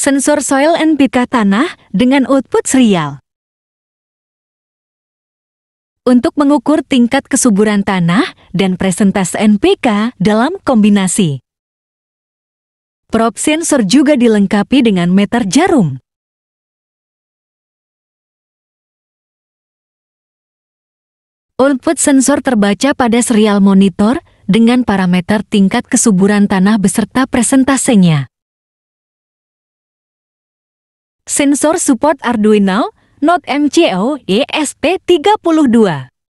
sensor soil NPK tanah dengan output serial. Untuk mengukur tingkat kesuburan tanah dan presentase NPK dalam kombinasi. Prop sensor juga dilengkapi dengan meter jarum. Output sensor terbaca pada serial monitor dengan parameter tingkat kesuburan tanah beserta presentasenya. Sensor support Arduino, Note MCO ESP32.